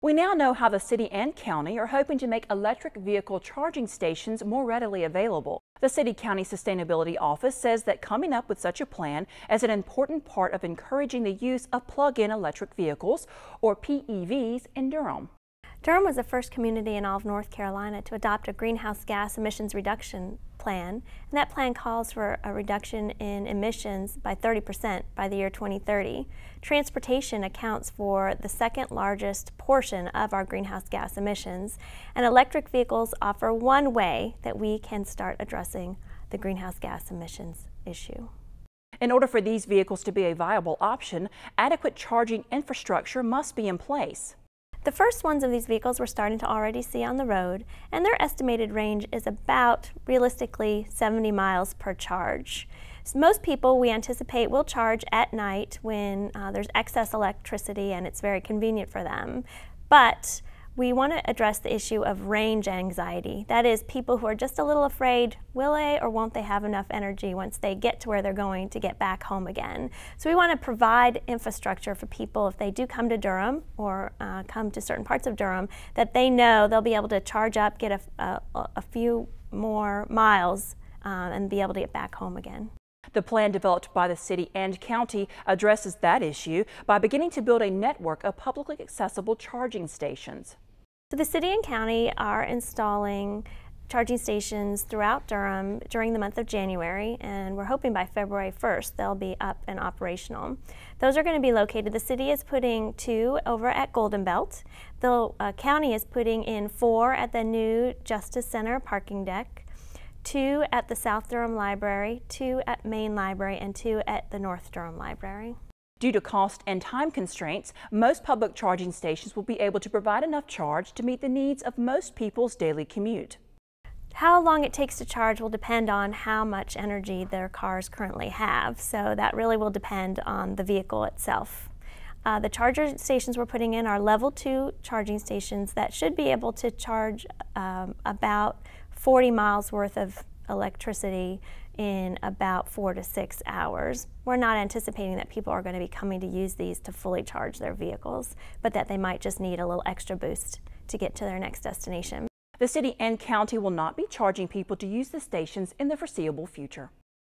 We now know how the city and county are hoping to make electric vehicle charging stations more readily available. The City County Sustainability Office says that coming up with such a plan is an important part of encouraging the use of plug-in electric vehicles, or PEVs, in Durham. Durham was the first community in all of North Carolina to adopt a greenhouse gas emissions reduction plan, and that plan calls for a reduction in emissions by 30% by the year 2030. Transportation accounts for the second largest portion of our greenhouse gas emissions, and electric vehicles offer one way that we can start addressing the greenhouse gas emissions issue. In order for these vehicles to be a viable option, adequate charging infrastructure must be in place. The first ones of these vehicles we're starting to already see on the road, and their estimated range is about, realistically, 70 miles per charge. So most people we anticipate will charge at night when uh, there's excess electricity and it's very convenient for them. But we want to address the issue of range anxiety. That is, people who are just a little afraid, will they or won't they have enough energy once they get to where they're going to get back home again? So we want to provide infrastructure for people if they do come to Durham or uh, come to certain parts of Durham that they know they'll be able to charge up, get a, a, a few more miles, um, and be able to get back home again. The plan developed by the city and county addresses that issue by beginning to build a network of publicly accessible charging stations. So the city and county are installing charging stations throughout Durham during the month of January, and we're hoping by February 1st they'll be up and operational. Those are going to be located. The city is putting two over at Golden Belt. The uh, county is putting in four at the new Justice Center parking deck, two at the South Durham Library, two at Main Library, and two at the North Durham Library. Due to cost and time constraints, most public charging stations will be able to provide enough charge to meet the needs of most people's daily commute. How long it takes to charge will depend on how much energy their cars currently have, so that really will depend on the vehicle itself. Uh, the charger stations we're putting in are level two charging stations that should be able to charge um, about 40 miles worth of electricity in about four to six hours. We're not anticipating that people are going to be coming to use these to fully charge their vehicles, but that they might just need a little extra boost to get to their next destination. The city and county will not be charging people to use the stations in the foreseeable future.